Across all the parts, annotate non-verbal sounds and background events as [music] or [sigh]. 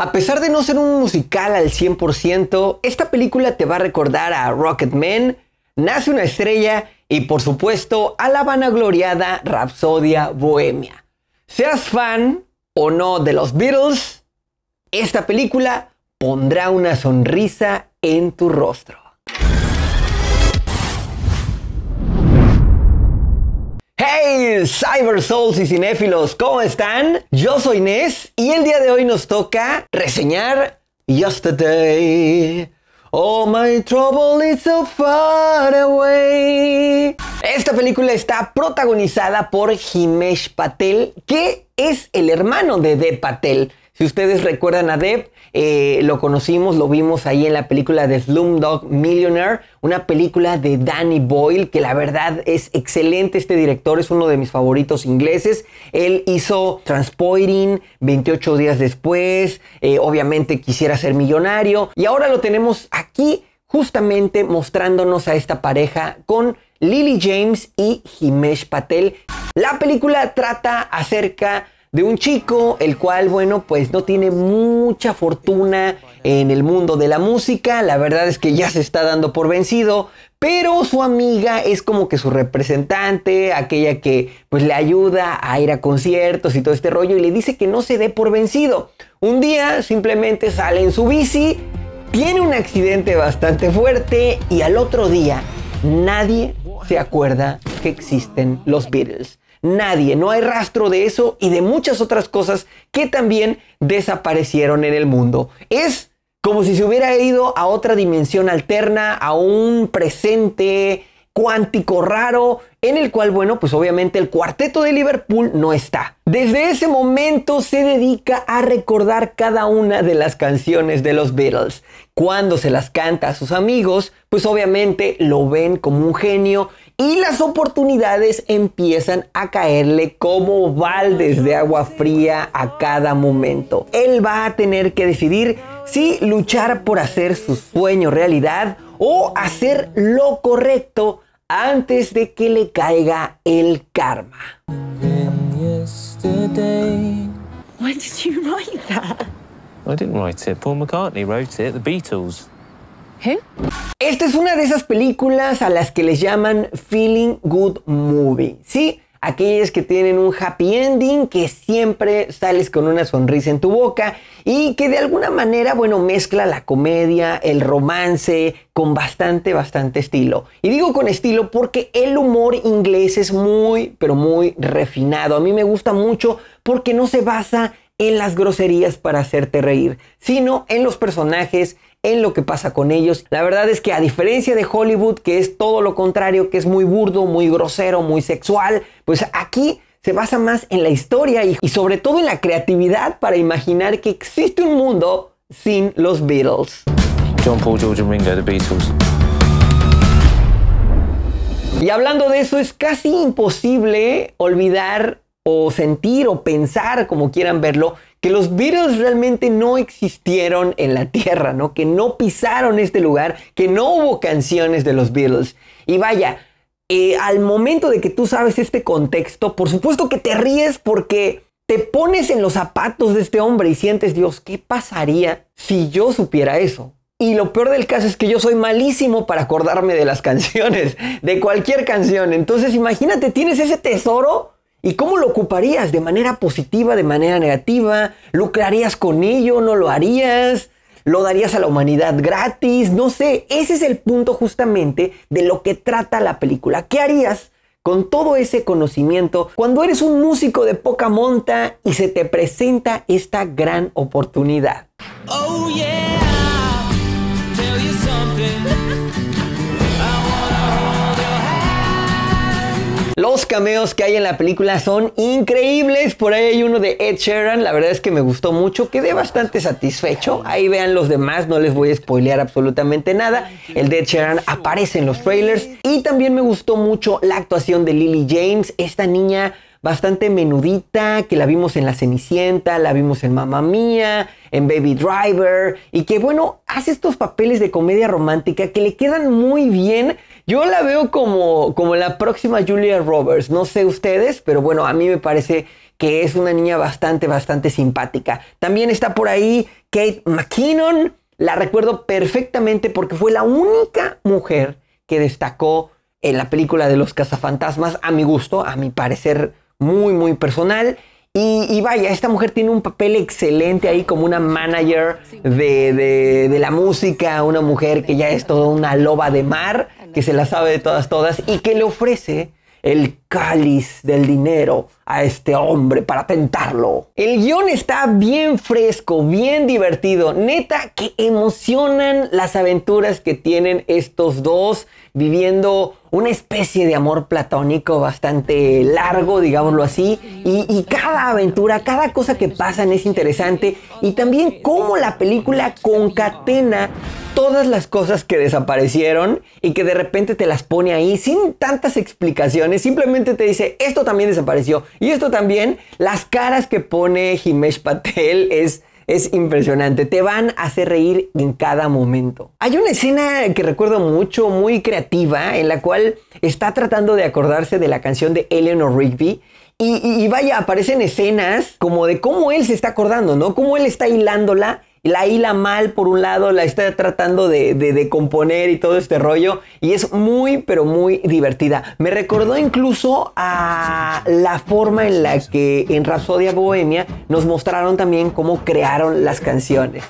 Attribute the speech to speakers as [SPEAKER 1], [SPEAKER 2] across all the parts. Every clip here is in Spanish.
[SPEAKER 1] A pesar de no ser un musical al 100%, esta película te va a recordar a Rocketman, Nace una estrella y por supuesto a la vanagloriada Rapsodia Bohemia. Seas fan o no de los Beatles, esta película pondrá una sonrisa en tu rostro. Hey, Cyber Souls y cinéfilos, ¿cómo están? Yo soy Nes y el día de hoy nos toca reseñar Yesterday. Oh, my trouble is so far away. Esta película está protagonizada por Himesh Patel, que es el hermano de Dev Patel. Si ustedes recuerdan a Dev, eh, lo conocimos, lo vimos ahí en la película de Slumdog Millionaire una película de Danny Boyle, que la verdad es excelente. Este director es uno de mis favoritos ingleses. Él hizo Transpoirin 28 días después, eh, obviamente quisiera ser millonario. Y ahora lo tenemos aquí justamente mostrándonos a esta pareja con Lily James y Himesh Patel. La película trata acerca de un chico el cual, bueno, pues no tiene mucha fortuna en el mundo de la música, la verdad es que ya se está dando por vencido, pero su amiga es como que su representante, aquella que pues le ayuda a ir a conciertos y todo este rollo y le dice que no se dé por vencido. Un día simplemente sale en su bici, tiene un accidente bastante fuerte y al otro día nadie se acuerda que existen los Beatles. Nadie, no hay rastro de eso y de muchas otras cosas que también desaparecieron en el mundo. Es como si se hubiera ido a otra dimensión alterna, a un presente cuántico raro, en el cual, bueno, pues obviamente el cuarteto de Liverpool no está. Desde ese momento se dedica a recordar cada una de las canciones de los Beatles. Cuando se las canta a sus amigos, pues obviamente lo ven como un genio y las oportunidades empiezan a caerle como baldes de agua fría a cada momento. Él va a tener que decidir si luchar por hacer su sueño realidad o hacer lo correcto antes de que le caiga el karma. When did you write that? I Paul McCartney wrote it. The Beatles. ¿Eh? Esta es una de esas películas a las que les llaman Feeling Good Movie, ¿sí? Aquellas que tienen un happy ending, que siempre sales con una sonrisa en tu boca y que de alguna manera, bueno, mezcla la comedia, el romance, con bastante, bastante estilo. Y digo con estilo porque el humor inglés es muy, pero muy refinado. A mí me gusta mucho porque no se basa en las groserías para hacerte reír, sino en los personajes en lo que pasa con ellos. La verdad es que a diferencia de Hollywood, que es todo lo contrario, que es muy burdo, muy grosero, muy sexual, pues aquí se basa más en la historia y, sobre todo en la creatividad para imaginar que existe un mundo sin los Beatles. John Paul, George Ringo, Beatles. Y hablando de eso, es casi imposible olvidar o sentir o pensar, como quieran verlo, que los Beatles realmente no existieron en la Tierra, ¿no? Que no pisaron este lugar, que no hubo canciones de los Beatles. Y vaya, eh, al momento de que tú sabes este contexto, por supuesto que te ríes porque te pones en los zapatos de este hombre y sientes, Dios, ¿qué pasaría si yo supiera eso? Y lo peor del caso es que yo soy malísimo para acordarme de las [laughs] canciones, de cualquier canción. Entonces imagínate, tienes ese tesoro ¿Y cómo lo ocuparías? ¿De manera positiva, de manera negativa? ¿Lucrarías con ello? ¿No lo harías? ¿Lo darías a la humanidad gratis? No sé, ese es el punto justamente de lo que trata la película. ¿Qué harías con todo ese conocimiento cuando eres un músico de poca monta y se te presenta esta gran oportunidad? Oh, yeah. Los cameos que hay en la película son increíbles. Por ahí hay uno de Ed Sheeran, la verdad es que me gustó mucho, quedé bastante satisfecho. Ahí vean los demás, no les voy a spoilear absolutamente nada. El de Ed Sheeran aparece en los trailers. Y también me gustó mucho la actuación de Lily James, esta niña bastante menudita, que la vimos en La Cenicienta, la vimos en Mamma Mía, en Baby Driver, y que bueno, hace estos papeles de comedia romántica que le quedan muy bien. Yo la veo como, como la próxima Julia Roberts, no sé ustedes, pero bueno, a mí me parece que es una niña bastante, bastante simpática. También está por ahí Kate McKinnon, la recuerdo perfectamente porque fue la única mujer que destacó en la película de los cazafantasmas, a mi gusto, a mi parecer muy, muy personal. Y, vaya, esta mujer tiene un papel excelente ahí como una manager de, de, la música, una mujer que ya es toda una loba de mar, que se la sabe de todas, todas, y que le ofrece el cáliz del dinero a este hombre para tentarlo. El guión está bien fresco, bien divertido. Neta que emocionan las aventuras que tienen estos dos viviendo una especie de amor platónico bastante largo, digámoslo así, y, cada aventura, cada cosa que pasan es interesante, y también cómo la película concatena todas las cosas que desaparecieron y que de repente te las pone ahí sin tantas explicaciones, simplemente te dice, esto también desapareció. Y esto también, las caras que pone Himesh Patel es... Es impresionante, te van a hacer reír en cada momento. Hay una escena que recuerdo mucho, muy creativa, en la cual está tratando de acordarse de la canción de Eleanor Rigby y, vaya, aparecen escenas como de cómo él se está acordando, ¿no? Cómo él está hilándola la hila mal por un lado, la está tratando de, de, componer y todo este rollo. Y es muy, pero muy divertida. Me recordó incluso a la forma en la que en Rapsodia Bohemia nos mostraron también cómo crearon las canciones.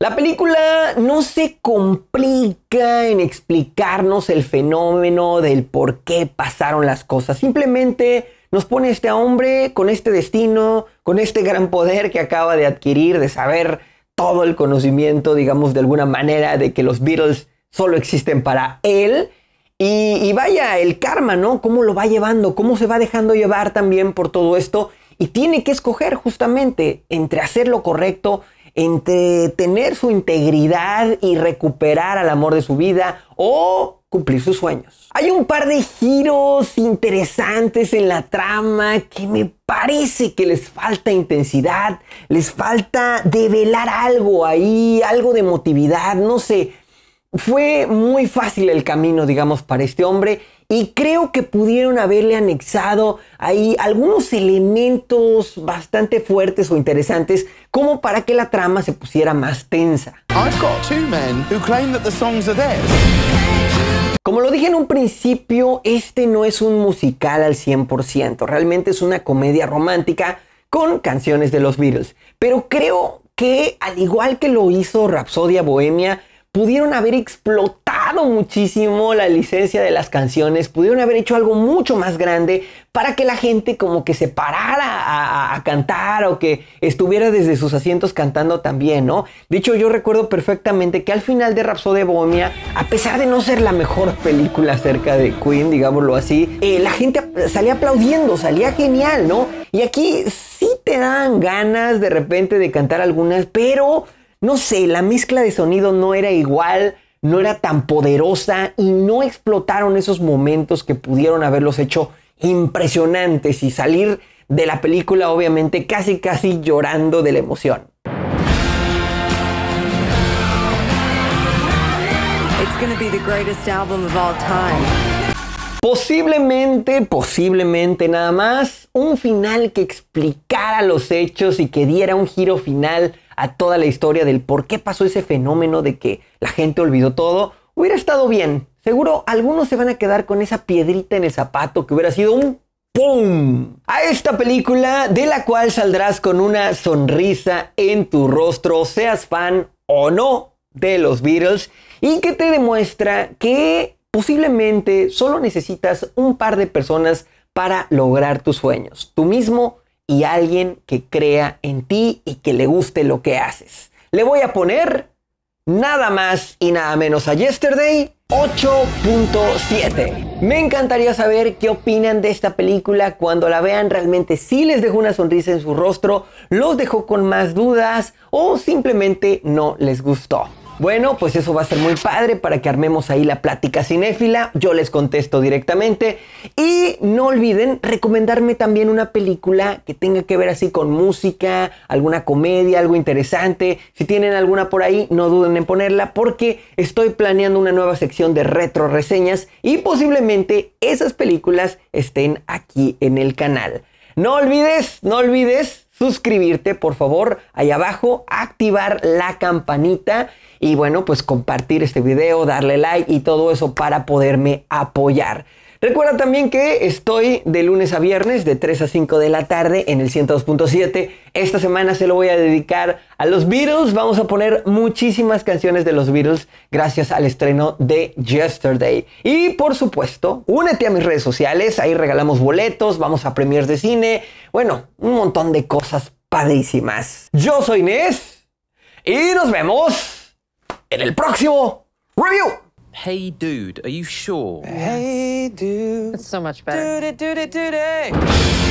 [SPEAKER 1] La película no se complica en explicarnos el fenómeno del por qué pasaron las cosas. Simplemente nos pone este hombre con este destino, con este gran poder que acaba de adquirir, de saber todo el conocimiento, digamos, de alguna manera, de que los Beatles solo existen para él. Y, vaya, el karma, ¿no? ¿Cómo lo va llevando? ¿Cómo se va dejando llevar también por todo esto? Y tiene que escoger justamente entre hacer lo correcto, entre tener su integridad y recuperar al amor de su vida, o cumplir sus sueños. Hay un par de giros interesantes en la trama que me parece que les falta intensidad, les falta develar algo ahí, algo de emotividad, no sé. Fue muy fácil el camino, digamos, para este hombre y creo que pudieron haberle anexado ahí algunos elementos bastante fuertes o interesantes como para que la trama se pusiera más tensa. Como lo dije en un principio, este no es un musical al 100%, realmente es una comedia romántica con canciones de los Beatles, pero creo que al igual que lo hizo Rapsodia Bohemia, pudieron haber explotado muchísimo la licencia de las canciones, pudieron haber hecho algo mucho más grande para que la gente como que se parara a, cantar o que estuviera desde sus asientos cantando también, ¿no? De hecho, yo recuerdo perfectamente que al final de de Bohemia, a pesar de no ser la mejor película acerca de Queen, digámoslo así, eh, la gente salía aplaudiendo, salía genial, ¿no? Y aquí sí te dan ganas de repente de cantar algunas, pero no sé, la mezcla de sonido no era igual, no era tan poderosa y no explotaron esos momentos que pudieron haberlos hecho impresionantes y salir de la película obviamente casi casi llorando de la emoción. Posiblemente, posiblemente nada más, un final que explicara los hechos y que diera un giro final a toda la historia del por qué pasó ese fenómeno de que la gente olvidó todo, hubiera estado bien. Seguro algunos se van a quedar con esa piedrita en el zapato que hubiera sido un ¡Pum! A esta película de la cual saldrás con una sonrisa en tu rostro, seas fan o no de los Beatles, y que te demuestra que posiblemente solo necesitas un par de personas para lograr tus sueños, tú mismo y alguien que crea en ti y que le guste lo que haces. Le voy a poner nada más y nada menos a Yesterday 8.7. Me encantaría saber qué opinan de esta película cuando la vean. Realmente si les dejó una sonrisa en su rostro, los dejó con más dudas o simplemente no les gustó. Bueno, pues eso va a ser muy padre para que armemos ahí la plática cinéfila. Yo les contesto directamente. Y no olviden recomendarme también una película que tenga que ver así con música, alguna comedia, algo interesante. Si tienen alguna por ahí, no duden en ponerla porque estoy planeando una nueva sección de retroreseñas y posiblemente esas películas estén aquí en el canal. No olvides, no olvides suscribirte, por favor, ahí abajo, activar la campanita y bueno, pues compartir este video, darle like y todo eso para poderme apoyar. Recuerda también que estoy de lunes a viernes de 3 a 5 de la tarde en el 102.7. Esta semana se lo voy a dedicar a los Beatles. Vamos a poner muchísimas canciones de los Beatles gracias al estreno de Yesterday. Y por supuesto, únete a mis redes sociales. Ahí regalamos boletos, vamos a premiers de cine. Bueno, un montón de cosas padrísimas. Yo soy Inés y nos vemos en el próximo review. Hey Dude, are you sure? Hey Dude. It's so much better. Dude, dude, dude.